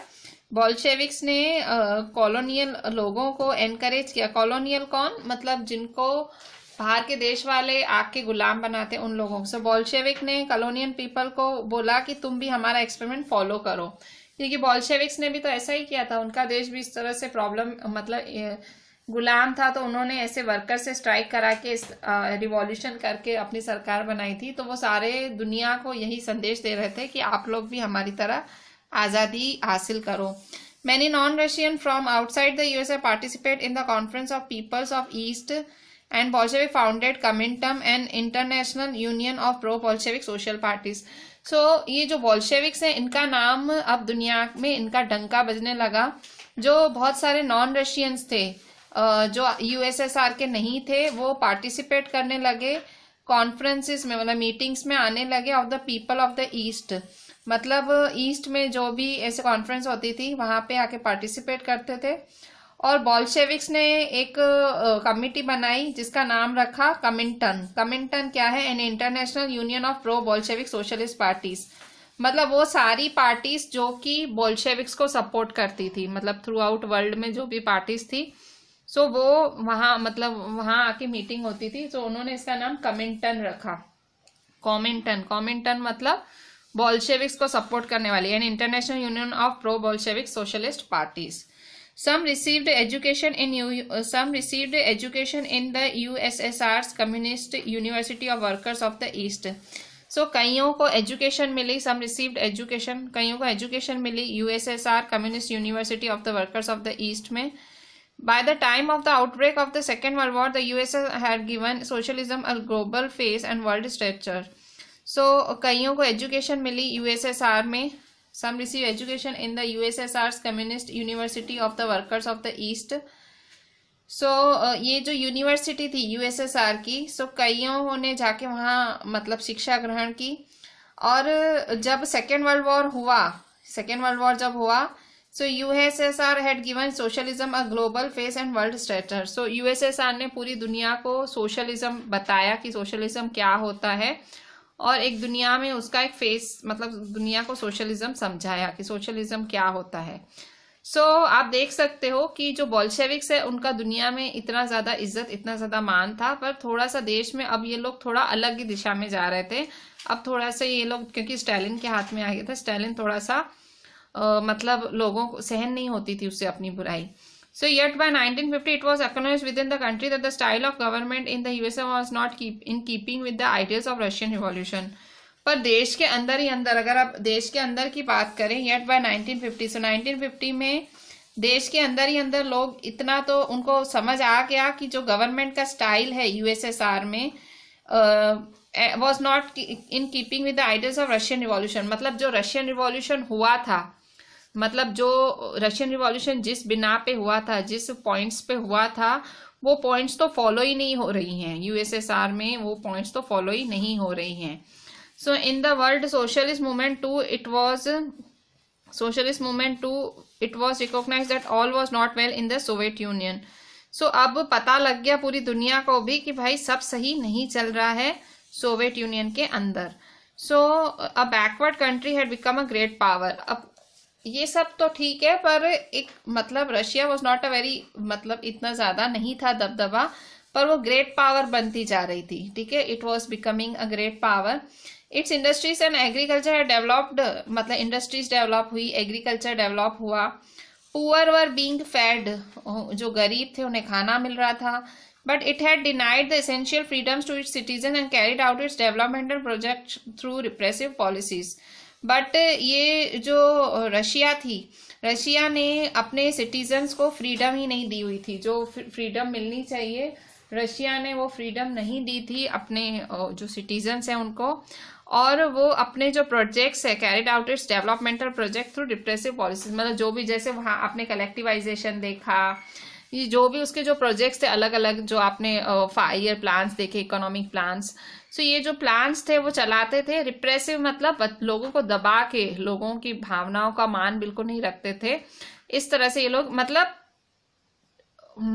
बॉल्शेविक्स ने कॉलोनियल uh, लोगों को एनकरेज किया कॉलोनियल कौन मतलब जिनको बाहर के देश वाले आके गुलाम बनाते उन लोगों सो बॉल्शेविक ने कॉलोनियन पीपल को बोला कि तुम भी हमारा एक्सपेरिमेंट फॉलो करो क्योंकि बॉल्शेविक्स ने भी तो ऐसा ही किया था उनका देश भी इस तरह से प्रॉब्लम मतलब गुलाम था तो उन्होंने ऐसे वर्कर से स्ट्राइक करा के रिवॉल्यूशन करके अपनी सरकार बनाई थी तो वो सारे दुनिया को यही संदेश दे रहे थे कि आप लोग भी हमारी तरह आज़ादी हासिल करो many non Russian from outside the USA participate in the conference of peoples of East and Bolshevik founded Comintern and international union of pro Bolshevik social parties so ये जो बॉल्शेविक्स हैं इनका नाम अब दुनिया में इनका डंका बजने लगा जो बहुत सारे नॉन रशियंस थे जो यूएसएसआर के नहीं थे वो पार्टिसिपेट करने लगे कॉन्फ्रेंसिस में मतलब मीटिंग्स में आने लगे of the people of the East मतलब ईस्ट में जो भी ऐसे कॉन्फ्रेंस होती थी वहाँ पे आके पार्टिसिपेट करते थे और बॉल्शेविक्स ने एक कमिटी बनाई जिसका नाम रखा कमिंटन कमिंटन क्या है an international union of pro Bolshevik socialist parties मतलब वो सारी पार्टीज जो कि बोल्शेविक्स को सपोर्ट करती थी मतलब थ्रू आउट वर्ल्ड में जो भी पार्टीज थी सो वो वहाँ मतलब वहाँ आके मीटिंग होती थी तो उन्होंने इसका नाम कमिंटन रखा कॉमिंटन कॉमिंटन मतलब बॉल्शेविक्स को सपोर्ट करने वाली यानी international union of pro Bolshevik socialist parties some received education in U some received education in the USSR's Communist University of Workers of the so कईयों को एजुकेशन मिली सम रिसीव्ड एजुकेशन कईयों को एजुकेशन मिली USSR communist university of the workers of the East में By the time of the outbreak of the Second World War, the USSR had given socialism a global face and world stature. So, कईयों को education मिली USSR में Some received education in the USSR's Communist University of the Workers of the East. So so, ये जो university थी USSR की सो so कईयों ने जाके वहाँ मतलब शिक्षा ग्रहण की और जब सेकेंड वर्ल्ड वॉर हुआ सेकेंड वर्ल्ड वॉर जब हुआ so USSR had given socialism a global face and world stature so USSR ने पूरी दुनिया को सोशलिज्म बताया कि सोशलिज्म क्या होता है और एक दुनिया में उसका एक फेस मतलब दुनिया को सोशलिज्म समझाया कि सोशलिज्म क्या होता है सो so, आप देख सकते हो कि जो बॉल्शेविक्स है उनका दुनिया में इतना ज्यादा इज्जत इतना ज्यादा मान था पर थोड़ा सा देश में अब ये लोग थोड़ा अलग ही दिशा में जा रहे थे अब थोड़ा सा ये लोग क्योंकि स्टैलिन के हाथ में आ गया था स्टैलिन थोड़ा सा मतलब लोगों को सहन नहीं होती थी उससे अपनी बुराई so yet by 1950 it was acknowledged within the country that the style of government in the USA was not keep in keeping with the ideas of Russian revolution पर देश के अंदर ही अंदर अगर आप देश के अंदर की बात करें yet by 1950 so nineteen fifty में देश के अंदर ही अंदर लोग इतना तो उनको समझ आ गया कि जो गवर्नमेंट का स्टाइल है यूएसएसआर में was not in keeping with the ideas of Russian revolution मतलब जो रशियन रिवॉल्यूशन हुआ था मतलब जो रशियन रिवॉल्यूशन जिस बिना पे हुआ था जिस पॉइंट्स पे हुआ था वो पॉइंट्स तो फॉलो ही नहीं हो रही हैं यूएसएसआर में वो पॉइंट्स तो फॉलो ही नहीं हो रही हैं so in the world socialist movement too it was socialist movement too it was recognise that all was not well in the Soviet Union so अब पता लग गया पूरी दुनिया को भी कि भाई सब सही नहीं चल रहा है सोवियत यूनियन के अंदर so a backward country had become a great power अब ये सब तो ठीक है पर एक मतलब Russia was not a very मतलब इतना ज्यादा नहीं था दबदबा पर वो ग्रेट पावर बनती जा रही थी ठीक है it was becoming a great power its industries and agriculture developed मतलब इंडस्ट्रीज डेवलप हुई एग्रीकल्चर डेवलप हुआ पुअर वर बींग फेड जो गरीब थे उन्हें खाना मिल रहा था but it had denied the essential freedoms to its citizen and carried out its developmental project through repressive policies but uh, ये जो रशिया थी रशिया ने अपने सिटीजन्स को फ्रीडम ही नहीं दी हुई थी जो फ्रीडम मिलनी चाहिए रशिया ने वो फ्रीडम नहीं दी थी अपने जो सिटीजन्स हैं उनको और वो अपने जो प्रोजेक्ट्स है carried out its developmental project through depressive policies मतलब जो भी जैसे वहाँ आपने कलेक्टिवाइजेशन देखा ये जो भी उसके जो प्रोजेक्ट्स थे अलग अलग जो आपने फाइव ईयर प्लान्स देखे इकोनॉमिक प्लान्स सो ये जो प्लान्स थे वो चलाते थे रिप्रेसिव मतलब लोगों को दबा के लोगों की भावनाओं का मान बिल्कुल नहीं रखते थे इस तरह से ये लोग मतलब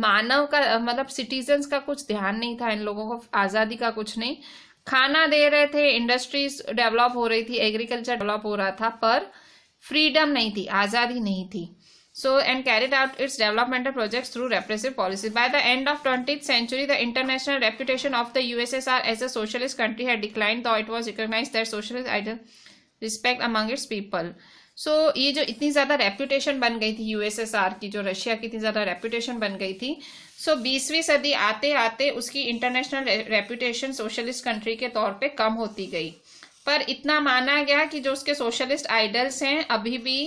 मानव का मतलब सिटीजन्स का कुछ ध्यान नहीं था इन लोगों को आज़ादी का कुछ नहीं खाना दे रहे थे इंडस्ट्रीज डेवलप हो रही थी एग्रीकल्चर डेवलप हो रहा था पर फ्रीडम नहीं थी आज़ादी नहीं थी so and carried out its developmental projects through repressive policies. By the end of 20th century, the international reputation of the USSR as a socialist country had declined, though it was recognized that socialist ideal respect among its people. So so, ये जो इतनी ज़्यादा reputation बन गई थी USSR की जो Russia की इतनी ज़्यादा रेप्यूटेशन बन गई थी सो so, बीसवीं सदी आते आते उसकी इंटरनेशनल रेप्यूटेशन सोशलिस्ट कंट्री के तौर पे कम होती गई पर इतना माना गया कि जो उसके सोशलिस्ट आइडल्स हैं अभी भी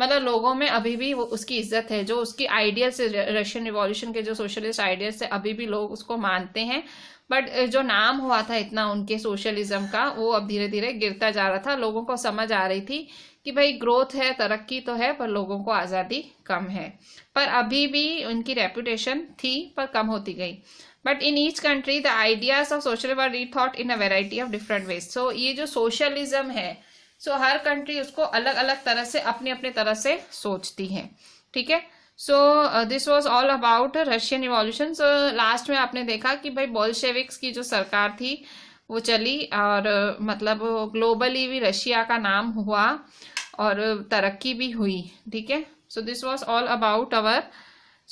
मतलब लोगों में अभी भी वो उसकी इज्जत है जो उसकी आइडियल से रशियन रिवॉल्यूशन के जो सोशलिस्ट आइडियल से अभी भी लोग उसको मानते हैं बट जो नाम हुआ था इतना उनके सोशलिज्म का वो अब धीरे धीरे गिरता जा रहा था लोगों को समझ आ रही थी कि भाई ग्रोथ है तरक्की तो है पर लोगों को आज़ादी कम है पर अभी भी उनकी रेपुटेशन थी पर कम होती गई but in each country the ideas of social rethought rethought in a variety of different ways so ये जो सोशलिज्म है सो हर कंट्री उसको अलग अलग तरह से अपने अपने तरह से सोचती है ठीक है so this was all about Russian revolution so last में आपने देखा कि भाई बोल्शेविक्स की जो सरकार थी वो चली और uh, मतलब ग्लोबली भी रशिया का नाम हुआ और तरक्की भी हुई ठीक है so this was all about our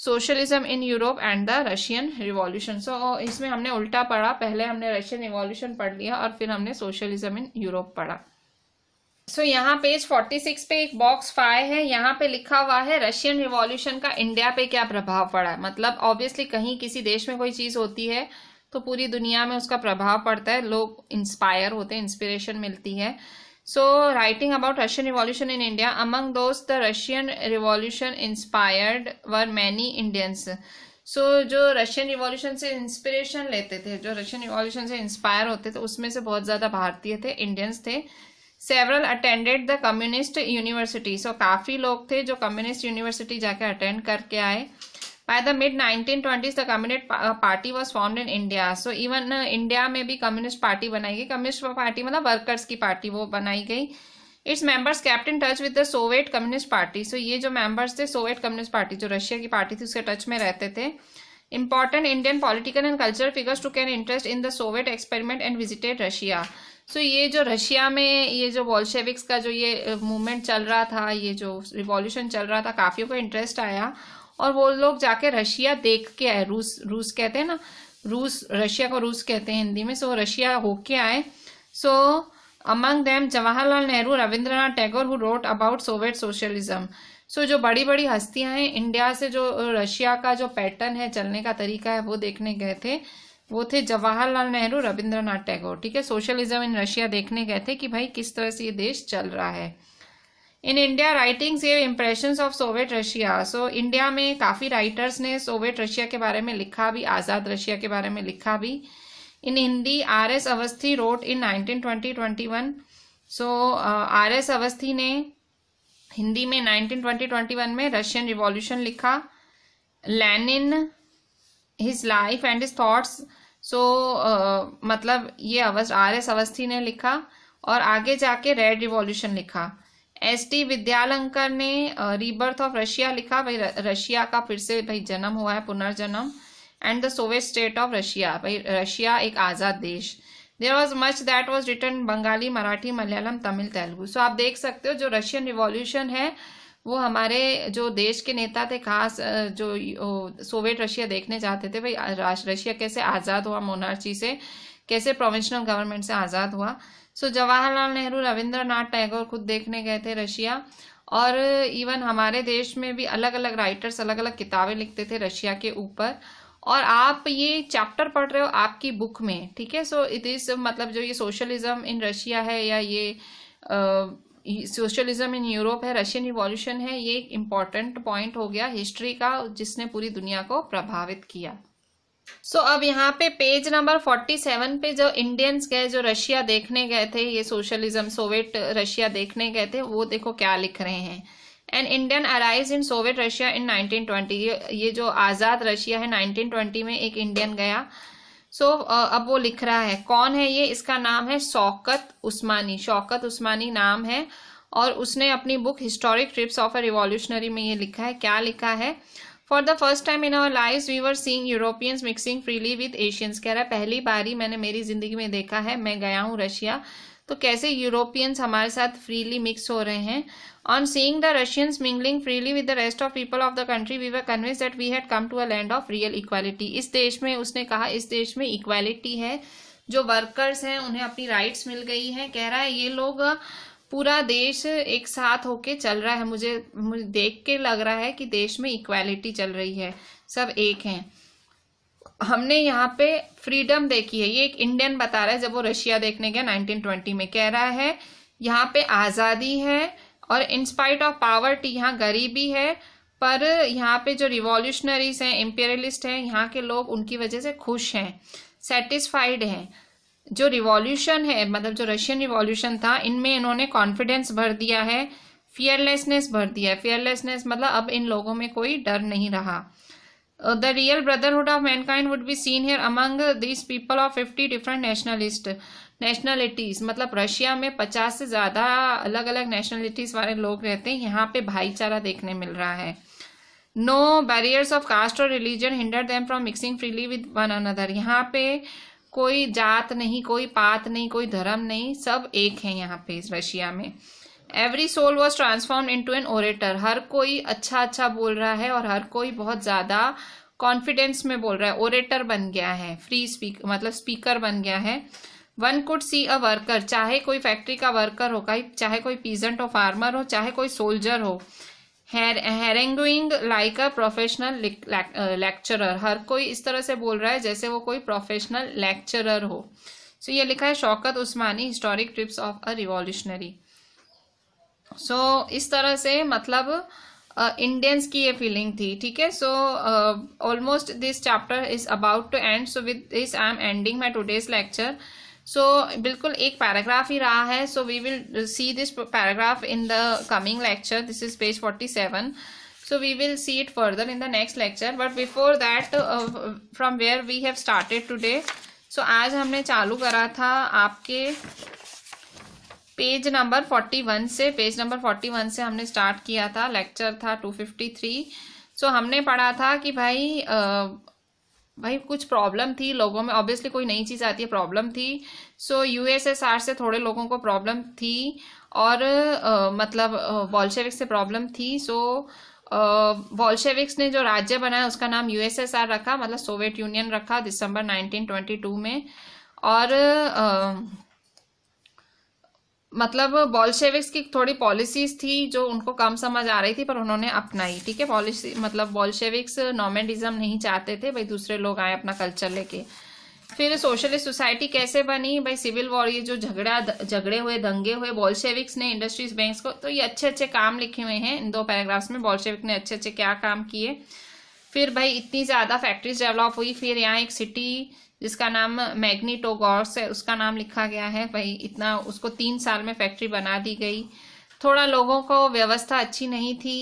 socialism in Europe and the Russian revolution so इसमें हमने उल्टा पढ़ा पहले हमने रशियन रिवॉल्यूशन पढ़ लिया और फिर हमने सोशलिज्म इन यूरोप पढ़ा सो so, यहाँ पेज 46 पे एक बॉक्स फाइव है यहाँ पे लिखा हुआ है रशियन रिवॉल्यूशन का इंडिया पे क्या प्रभाव पड़ा है मतलब ऑब्वियसली कहीं किसी देश में कोई चीज होती है तो पूरी दुनिया में उसका प्रभाव पड़ता है लोग इंस्पायर होते हैं इंस्पिरेशन मिलती है so writing about Russian revolution in India among दोस्त the Russian revolution inspired were many Indians so जो रशियन रिवॉल्यूशन से इंस्पिरेशन लेते थे जो रशियन रिवॉल्यूशन से इंस्पायर होते थे उसमें से बहुत ज़्यादा भारतीय थे इंडियंस थे several attended the communist university so काफ़ी लोग थे जो कम्युनिस्ट यूनिवर्सिटी जाके अटेंड करके आए by the mid 1920s the communist party was form in India so even India में भी कम्युनिस्ट पार्टी बनाई गई कम्युनिस्ट पार्टी मतलब वर्कर्स की पार्टी वो बनाई गई its members kept in touch with the Soviet communist party so ये जो मेंबर्स थे सोवियत कम्युनिस्ट पार्टी जो रशिया की पार्टी थी उसके टच में रहते थे important Indian political and cultural figures to can interest in the Soviet experiment and visited Russia so so, ये जो रशिया में ये जो बॉल्शेविक्स का जो ये मूवमेंट चल रहा था ये जो रिवॉल्यूशन चल रहा था काफियों को इंटरेस्ट आया और वो लोग जाके रशिया देख के आए रूस रूस कहते हैं ना रूस रशिया को रूस कहते हैं हिंदी में सो so, रशिया होके आए so among them Jawaharlal Nehru Rabindranath Tagore who wrote about Soviet socialism so जो बड़ी बड़ी हस्तियां हैं इंडिया से जो रशिया का जो पैटर्न है चलने का तरीका है वो देखने गए थे वो थे जवाहरलाल नेहरू रविंद्रनाथ टैगोर ठीक है सोशलिज्म इन रशिया देखने गए थे कि भाई किस तरह से ये देश चल रहा है इन इंडिया राइटिंग्स ये impression of Soviet Russia so India में काफ़ी राइटर्स ने सोवियत रशिया के बारे में लिखा भी आज़ाद रशिया के बारे में लिखा भी in Hindi R S Awasthi wrote in nineteen twenty twenty one so R S Awasthi ने हिंदी में नाइनटीन ट्वेंटी ट्वेंटी वन में रशियन रिवॉल्यूशन लिखा Lenin his life and his thoughts so मतलब ये अवस्थ आर एस अवस्थी ने लिखा और आगे जाके रेड रिवॉल्यूशन लिखा एस टी विद्यालंकर ने रीबर्थ ऑफ रशिया लिखा भाई रशिया का फिर से भाई जन्म हुआ है पुनर्जन्म and the Soviet state of Russia भाई रशिया एक आज़ाद देश there was much that was written Bengali Marathi Malayalam Tamil Telugu so आप देख सकते हो जो रशियन रिवॉल्यूशन है वो हमारे जो देश के नेता थे खास जो सोवियत रशिया देखने जाते थे भाई रशिया कैसे आज़ाद हुआ मोनार्ची से कैसे प्रोविंशनल गवर्नमेंट से आज़ाद हुआ सो जवाहरलाल नेहरू रविंद्रनाथ टैगोर खुद देखने गए थे रशिया और इवन हमारे देश में भी अलग अलग राइटर्स अलग अलग किताबें लिखते थे रशिया के ऊपर और आप ये चैप्टर पढ़ रहे हो आपकी बुक में ठीक है सो इट इज़ मतलब जो ये सोशलिज्म इन रशिया है या ये सोशलिज्म इन यूरोप है रशियन रिवॉल्यूशन है ये एक इम्पॉर्टेंट पॉइंट हो गया हिस्ट्री का जिसने पूरी दुनिया को प्रभावित किया सो so, अब यहाँ पे पेज नंबर 47 पे जो इंडियंस गए जो रशिया देखने गए थे ये सोशलिज्म सोवियत रशिया देखने गए थे वो देखो क्या लिख रहे हैं an Indian arise in Soviet Russia in 1920 ये ये जो आज़ाद रशिया है 1920 में एक इंडियन गया सो so, uh, अब वो लिख रहा है कौन है ये इसका नाम है शौकत उस्मानी शौकत उस्मानी नाम है और उसने अपनी book historic trips of a revolutionary में ये लिखा है क्या लिखा है for the first time in our live we were seeing Europeans mixing freely with Asians कह रहा है पहली बार ही मैंने मेरी जिंदगी में देखा है मैं गया हूँ रशिया तो कैसे यूरोपियंस हमारे साथ फ्रीली मिक्स हो रहे हैं On seeing the Russians mingling freely with the rest of people of the country, we were convinced that we had come to a land of real equality. इस देश में उसने कहा इस देश में इक्वालिटी है जो वर्कर्स हैं उन्हें अपनी राइट्स मिल गई हैं कह रहा है ये लोग पूरा देश एक साथ होके चल रहा है मुझे मुझे देख के लग रहा है कि देश में इक्वालिटी चल रही है सब एक हैं हमने यहाँ पे फ्रीडम देखी है ये एक इंडियन बता रहा है जब वो रशिया देखने गया 1920 में कह रहा है यहाँ पे आज़ादी है और इंस्पाइट ऑफ पावर्टी यहाँ गरीबी है पर यहाँ पे जो रिवॉल्यूशनरीज हैं इम्पेरियलिस्ट हैं यहाँ के लोग उनकी वजह से खुश हैं सेटिस्फाइड हैं जो रिवॉल्यूशन है मतलब जो रशियन रिवॉल्यूशन था इनमें इन्होंने कॉन्फिडेंस भर दिया है फियरलेसनेस भर दिया है फियरलेसनेस मतलब अब इन लोगों में कोई डर नहीं रहा the real brotherhood of mankind would be seen here among this people of fifty different nationalist nationalities मतलब रशिया में पचास से ज़्यादा अलग अलग नेशनलिटीज़ वाले लोग रहते हैं यहाँ पे भाईचारा देखने मिल रहा है नो बैरियर्स ऑफ कास्ट और religion hinder them from mixing freely with one another यहाँ पे कोई जात नहीं कोई पात नहीं कोई धर्म नहीं सब एक है यहाँ पे रशिया में every soul was transform into an orator हर कोई अच्छा अच्छा बोल रहा है और हर कोई बहुत ज़्यादा कॉन्फिडेंस में बोल रहा है ओरेटर बन गया है फ्री स्पीक मतलब स्पीकर बन गया है one could see a worker चाहे कोई फैक्ट्री का वर्कर हो चाहे कोई पीजेंट हो फार्मर हो चाहे कोई सोल्जर हो haranguing like a professional lecturer हर कोई इस तरह से बोल रहा है जैसे वो कोई प्रोफेशनल लेक्चरर हो सो so, ये लिखा है Shaukat Usmani historic trips of a revolutionary so इस तरह से मतलब इंडियंस uh, की ये फीलिंग थी ठीक है so almost this chapter is about to end so with this I am ending my today's lecture so so, बिल्कुल एक पैराग्राफ ही रहा है so we will see this paragraph in the coming lecture this is page forty seven so we will see it further in the next lecture but before that from where we have started today so आज हमने चालू करा था आपके page number forty one से page number forty one से हमने start किया था लेक्चर था टू फिफ्टी थ्री सो हमने पढ़ा था कि भाई uh, भाई कुछ प्रॉब्लम थी लोगों में ऑब्वियसली कोई नई चीज़ आती है प्रॉब्लम थी सो यूएसएसआर से थोड़े लोगों को प्रॉब्लम थी और uh, मतलब uh, से प्रॉब्लम थी सो वॉल्शेविक्स ने जो राज्य बनाया उसका नाम यूएसएसआर रखा मतलब सोवियत यूनियन रखा दिसंबर 1922 में और मतलब बॉल्शेविक्स की थोड़ी पॉलिसीज थी जो उनको कम समझ आ रही थी पर उन्होंने अपनाई ठीक है पॉलिसी मतलब बॉल्शेविक्स नॉमेडिज्म नहीं चाहते थे भाई दूसरे लोग आए अपना कल्चर लेके फिर सोशलिस्ट सोसाइटी कैसे बनी भाई सिविल वॉर ये जो झगड़ा झगड़े हुए दंगे हुए बॉल्शेविक्स ने इंडस्ट्रीज बैंक को तो ये अच्छे अच्छे काम लिखे हुए हैं इन दो पैराग्राफ्स में बॉल्शेविक ने अच्छे अच्छे क्या काम किए फिर भाई इतनी ज़्यादा फैक्ट्रीज डेवलप हुई फिर यहाँ एक सिटी जिसका नाम मैग्नीटोगॉर्स है उसका नाम लिखा गया है भाई इतना उसको तीन साल में फैक्ट्री बना दी गई थोड़ा लोगों को व्यवस्था अच्छी नहीं थी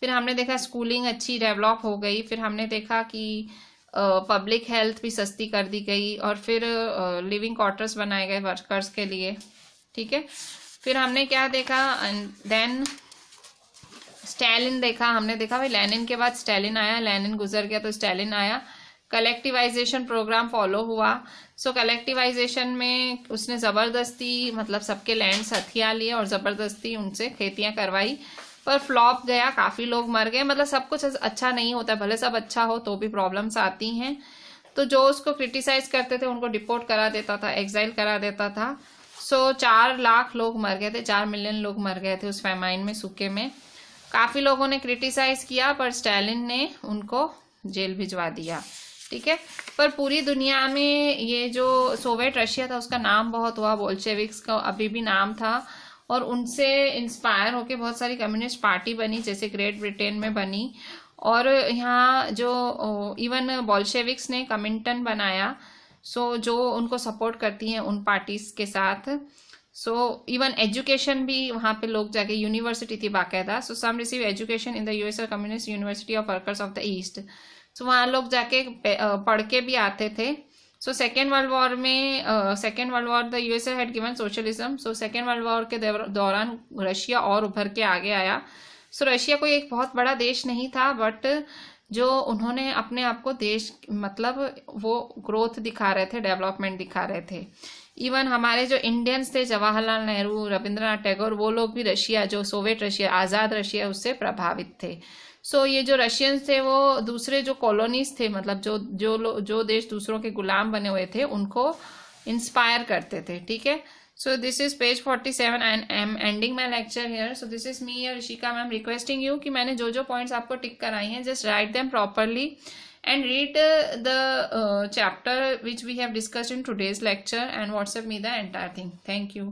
फिर हमने देखा स्कूलिंग अच्छी डेवलप हो गई फिर हमने देखा कि पब्लिक हेल्थ भी सस्ती कर दी गई और फिर लिविंग क्वार्टर्स बनाए गए वर्कर्स के लिए ठीक है फिर हमने क्या देखा देन स्टैलिन देखा हमने देखा भाई लेनिन के बाद स्टैलिन आया लेनिन गुजर गया तो स्टैलिन आया कलेक्टिवाइजेशन प्रोग्राम फॉलो हुआ सो so, कलेक्टिवाइजेशन में उसने ज़बरदस्ती मतलब सबके लैंड हथिया लिए और ज़बरदस्ती उनसे खेतियाँ करवाई पर फ्लॉप गया काफ़ी लोग मर गए मतलब सब कुछ अच्छा नहीं होता भले सब अच्छा हो तो भी प्रॉब्लम्स आती हैं तो जो उसको क्रिटिसाइज करते थे उनको डिपोर्ट करा देता था एग्जाइल करा देता था सो so, चार लाख लोग मर गए थे चार मिलियन लोग मर गए थे उस फैमाइन में सूखे में काफ़ी लोगों ने क्रिटिसाइज किया पर स्टैलिन ने उनको जेल भिजवा दिया ठीक है पर पूरी दुनिया में ये जो सोवियत रशिया था उसका नाम बहुत हुआ बोल्शेविक्स का अभी भी नाम था और उनसे इंस्पायर होके बहुत सारी कम्युनिस्ट पार्टी बनी जैसे ग्रेट ब्रिटेन में बनी और यहाँ जो इवन बोल्शेविक्स ने कमिंटन बनाया सो जो उनको सपोर्ट करती हैं उन पार्टीज के साथ सो इवन एजुकेशन भी वहाँ पे लोग जाके यूनिवर्सिटी थी बाकायदा so some receive education in the US communist university of workers of the East so वहाँ लोग जाके पढ़ के भी आते थे सो सेकेंड वर्ल्ड वॉर में second world war the USA had given socialism so second world war के दौरान रशिया और उभर के आगे आया सो रशिया कोई एक बहुत बड़ा देश नहीं था बट जो उन्होंने अपने आप को देश मतलब वो ग्रोथ दिखा रहे थे डेवलपमेंट दिखा रहे थे इवन हमारे जो इंडियंस थे जवाहरलाल नेहरू रविंद्रनाथ टैगोर वो लोग भी रशिया जो सोवियत रशिया आज़ाद रशिया उससे प्रभावित थे सो so, ये जो रशियंस थे वो दूसरे जो कॉलोनीज थे मतलब जो जो जो देश दूसरों के गुलाम बने हुए थे उनको इंस्पायर करते थे ठीक है so this is page forty seven and am ending my lecture here so this is me और ऋषिका मैम रिक्वेस्टिंग यू कि मैंने जो जो पॉइंट्स आपको टिक कराई हैं just right them properly and read the chapter which we have discuss in today's lecture and WhatsApp me the entire thing thank you